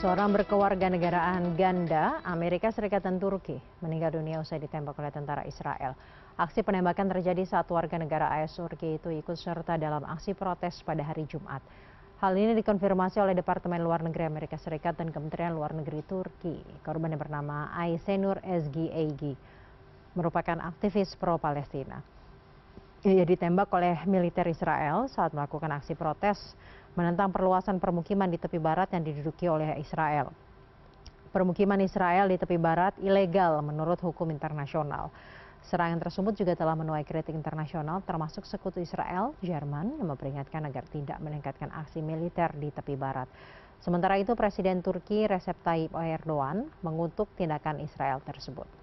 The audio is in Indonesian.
Seorang berkewarganegaraan ganda Amerika Serikat dan Turki meninggal dunia usai ditembak oleh tentara Israel. Aksi penembakan terjadi saat warga negara AS Turki itu ikut serta dalam aksi protes pada hari Jumat. Hal ini dikonfirmasi oleh Departemen Luar Negeri Amerika Serikat dan Kementerian Luar Negeri Turki. Korban yang bernama Aysenur Ezgi Egi merupakan aktivis pro-Palestina. Ia ditembak oleh militer Israel saat melakukan aksi protes menentang perluasan permukiman di tepi barat yang diduduki oleh Israel. Permukiman Israel di tepi barat ilegal menurut hukum internasional. Serangan tersebut juga telah menuai kritik internasional termasuk sekutu Israel, Jerman yang memperingatkan agar tidak meningkatkan aksi militer di tepi barat. Sementara itu Presiden Turki Recep Tayyip Erdogan mengutuk tindakan Israel tersebut.